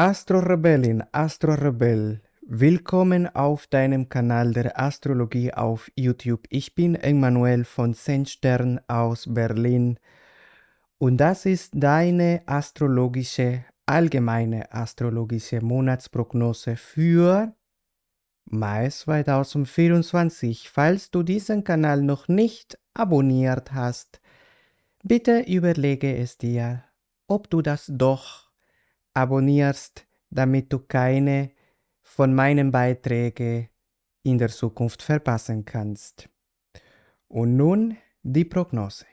Astro Rebellin, Astro Rebell, willkommen auf deinem Kanal der Astrologie auf YouTube. Ich bin Emanuel von Zenstern aus Berlin und das ist deine astrologische, allgemeine astrologische Monatsprognose für Mai 2024. Falls du diesen Kanal noch nicht abonniert hast, bitte überlege es dir, ob du das doch abonnierst, damit du keine von meinen Beiträgen in der Zukunft verpassen kannst. Und nun die Prognose.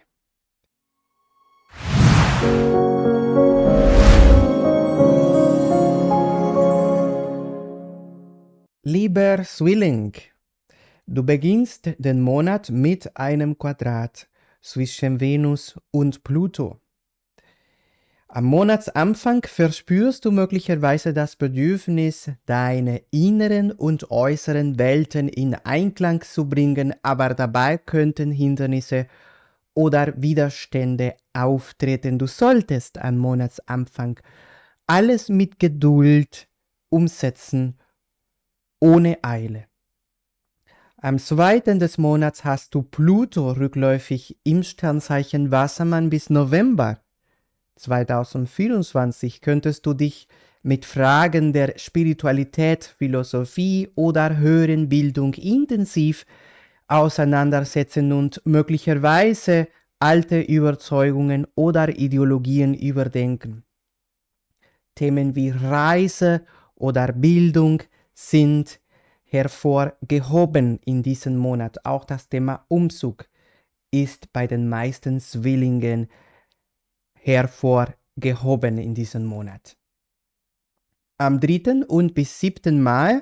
Lieber Zwilling, du beginnst den Monat mit einem Quadrat zwischen Venus und Pluto. Am Monatsanfang verspürst du möglicherweise das Bedürfnis, deine inneren und äußeren Welten in Einklang zu bringen, aber dabei könnten Hindernisse oder Widerstände auftreten. Du solltest am Monatsanfang alles mit Geduld umsetzen, ohne Eile. Am zweiten des Monats hast du Pluto rückläufig im Sternzeichen Wassermann bis November 2024 könntest du dich mit Fragen der Spiritualität, Philosophie oder höheren Bildung intensiv auseinandersetzen und möglicherweise alte Überzeugungen oder Ideologien überdenken. Themen wie Reise oder Bildung sind hervorgehoben in diesem Monat. Auch das Thema Umzug ist bei den meisten Zwillingen hervorgehoben in diesem Monat. Am 3. und bis 7. Mai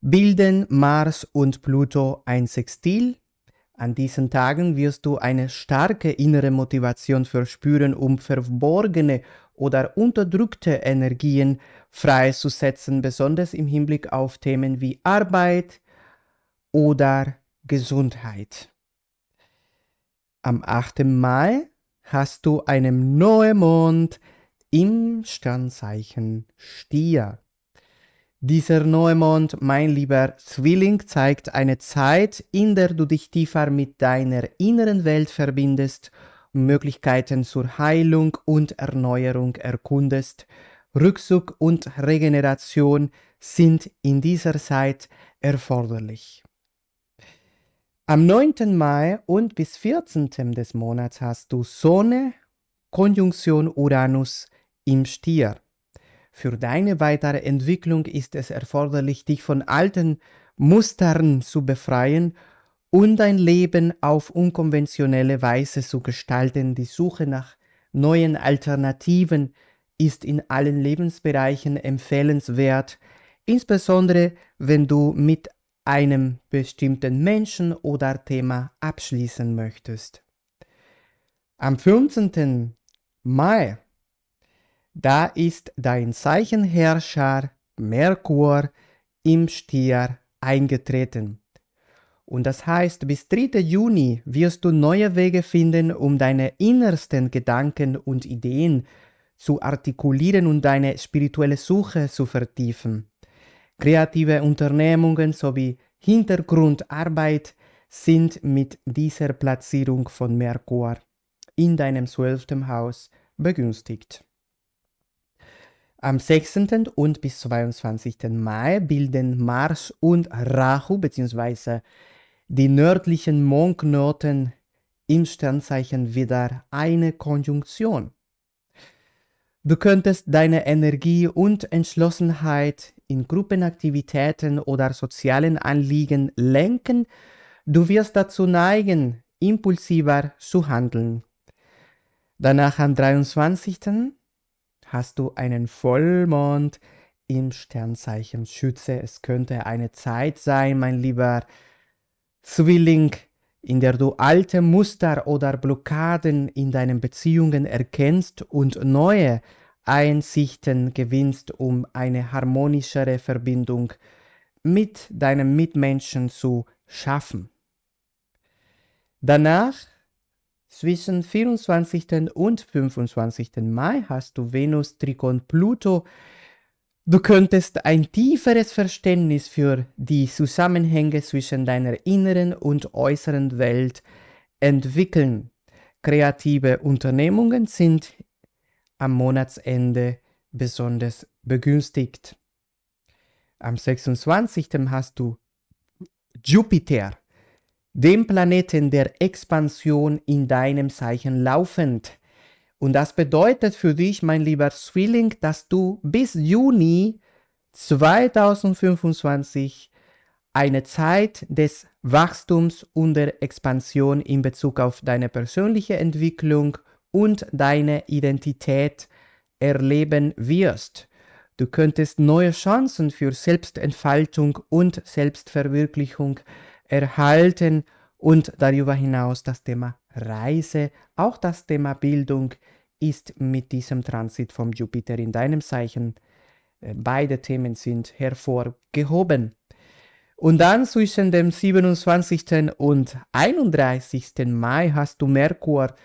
bilden Mars und Pluto ein Sextil. An diesen Tagen wirst du eine starke innere Motivation verspüren, um verborgene oder unterdrückte Energien freizusetzen, besonders im Hinblick auf Themen wie Arbeit oder Gesundheit. Am 8. Mai hast du einen Neumond im Sternzeichen Stier. Dieser Neumond, mein lieber Zwilling, zeigt eine Zeit, in der du dich tiefer mit deiner inneren Welt verbindest, Möglichkeiten zur Heilung und Erneuerung erkundest. Rückzug und Regeneration sind in dieser Zeit erforderlich. Am 9. Mai und bis 14. des Monats hast du Sonne, Konjunktion Uranus im Stier. Für deine weitere Entwicklung ist es erforderlich, dich von alten Mustern zu befreien und dein Leben auf unkonventionelle Weise zu gestalten. Die Suche nach neuen Alternativen ist in allen Lebensbereichen empfehlenswert, insbesondere wenn du mit einem bestimmten Menschen oder Thema abschließen möchtest. Am 15. Mai, da ist dein Zeichenherrscher Merkur im Stier eingetreten. Und das heißt, bis 3. Juni wirst du neue Wege finden, um deine innersten Gedanken und Ideen zu artikulieren und deine spirituelle Suche zu vertiefen. Kreative Unternehmungen sowie Hintergrundarbeit sind mit dieser Platzierung von Merkur in deinem zwölften Haus begünstigt. Am 16. und bis 22. Mai bilden Mars und Rahu bzw. die nördlichen Mondknoten im Sternzeichen wieder eine Konjunktion. Du könntest deine Energie und Entschlossenheit in Gruppenaktivitäten oder sozialen Anliegen lenken, du wirst dazu neigen, impulsiver zu handeln. Danach am 23. hast du einen Vollmond im Sternzeichen Schütze. Es könnte eine Zeit sein, mein lieber Zwilling, in der du alte Muster oder Blockaden in deinen Beziehungen erkennst und neue Einsichten gewinnst, um eine harmonischere Verbindung mit deinem Mitmenschen zu schaffen. Danach, zwischen 24. und 25. Mai, hast du Venus, Trikon, Pluto. Du könntest ein tieferes Verständnis für die Zusammenhänge zwischen deiner inneren und äußeren Welt entwickeln. Kreative Unternehmungen sind am Monatsende besonders begünstigt. Am 26. hast du Jupiter, den Planeten der Expansion in deinem Zeichen laufend. Und das bedeutet für dich, mein lieber Zwilling, dass du bis Juni 2025 eine Zeit des Wachstums und der Expansion in Bezug auf deine persönliche Entwicklung und deine Identität erleben wirst. Du könntest neue Chancen für Selbstentfaltung und Selbstverwirklichung erhalten und darüber hinaus das Thema Reise, auch das Thema Bildung ist mit diesem Transit vom Jupiter in deinem Zeichen. Äh, beide Themen sind hervorgehoben. Und dann zwischen dem 27. und 31. Mai hast du Merkur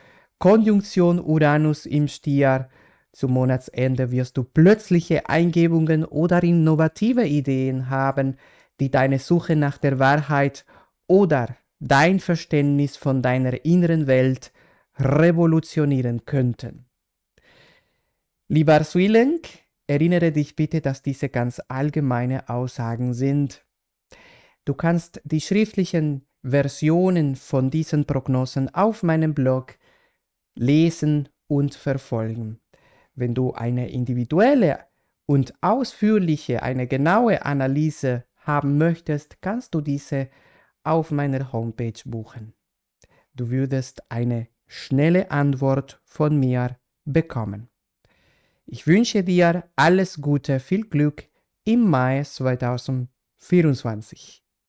Konjunktion Uranus im Stier. Zum Monatsende wirst du plötzliche Eingebungen oder innovative Ideen haben, die deine Suche nach der Wahrheit oder dein Verständnis von deiner inneren Welt revolutionieren könnten. Lieber Swilenk, erinnere dich bitte, dass diese ganz allgemeine Aussagen sind. Du kannst die schriftlichen Versionen von diesen Prognosen auf meinem Blog lesen und verfolgen. Wenn du eine individuelle und ausführliche, eine genaue Analyse haben möchtest, kannst du diese auf meiner Homepage buchen. Du würdest eine schnelle Antwort von mir bekommen. Ich wünsche dir alles Gute, viel Glück im Mai 2024.